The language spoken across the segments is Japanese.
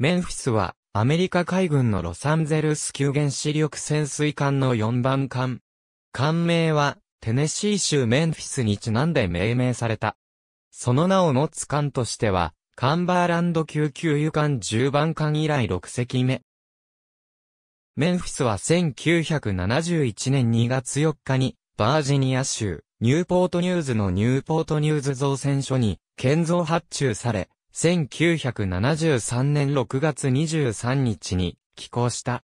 メンフィスは、アメリカ海軍のロサンゼルス級原子力潜水艦の4番艦。艦名は、テネシー州メンフィスにちなんで命名された。その名を持つ艦としては、カンバーランド級給油艦10番艦以来6隻目。メンフィスは1971年2月4日に、バージニア州、ニューポートニューズのニューポートニューズ造船所に、建造発注され、1973年6月23日に寄港した。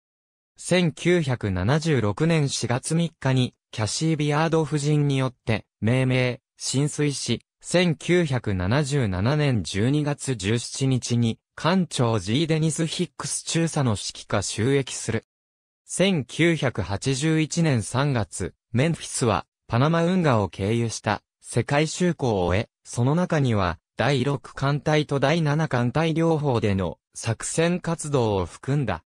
1976年4月3日にキャシー・ビアード夫人によって命名、浸水し、1977年12月17日に艦長 G. デニス・ヒックス中佐の指揮下収益する。1981年3月、メンフィスはパナマ運河を経由した世界就航を終え、その中には第6艦隊と第7艦隊両方での作戦活動を含んだ。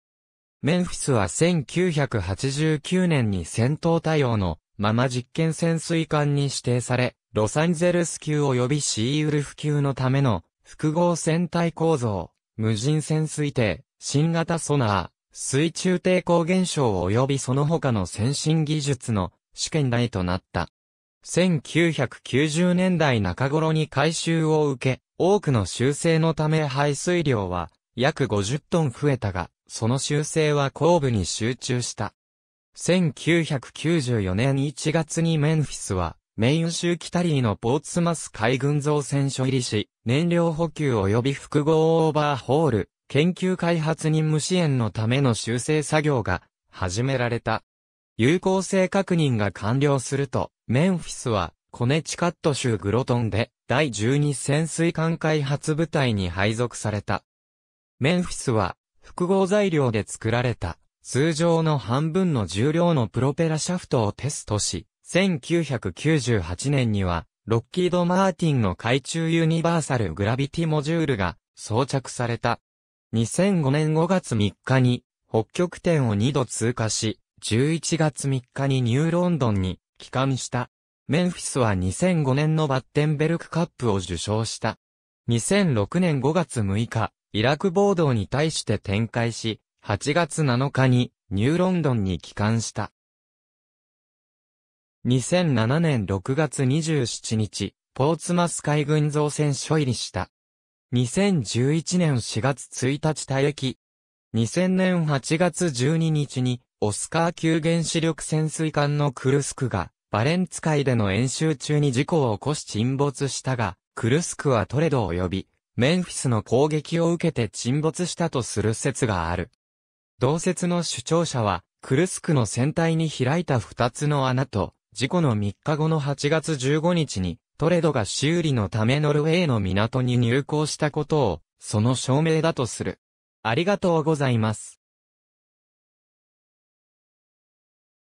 メンフィスは1989年に戦闘対応のまま実験潜水艦に指定され、ロサンゼルス級及びシーウルフ級のための複合船体構造、無人潜水艇、新型ソナー、水中抵抗現象及びその他の先進技術の試験台となった。1990年代中頃に改修を受け、多くの修正のため排水量は約50トン増えたが、その修正は後部に集中した。1994年1月にメンフィスは、メイン州キタリーのポーツマス海軍造船所入りし、燃料補給及び複合オーバーホール、研究開発任務支援のための修正作業が始められた。有効性確認が完了すると、メンフィスは、コネチカット州グロトンで、第12潜水艦開発部隊に配属された。メンフィスは、複合材料で作られた、通常の半分の重量のプロペラシャフトをテストし、1998年には、ロッキード・マーティンの海中ユニバーサル・グラビティモジュールが装着された。2005年5月3日に北極点を2度通過し、11月3日にニューロンドンに帰還した。メンフィスは2005年のバッテンベルクカップを受賞した。2006年5月6日、イラク暴動に対して展開し、8月7日にニューロンドンに帰還した。2007年6月27日、ポーツマス海軍造船所入りした。2011年4月1日退役。2000年8月12日にオスカー級原子力潜水艦のクルスクが、バレンツ海での演習中に事故を起こし沈没したが、クルスクはトレドを呼び、メンフィスの攻撃を受けて沈没したとする説がある。同説の主張者は、クルスクの船体に開いた2つの穴と、事故の3日後の8月15日に、トレドが修理のためノルウェーの港に入港したことを、その証明だとする。ありがとうございます。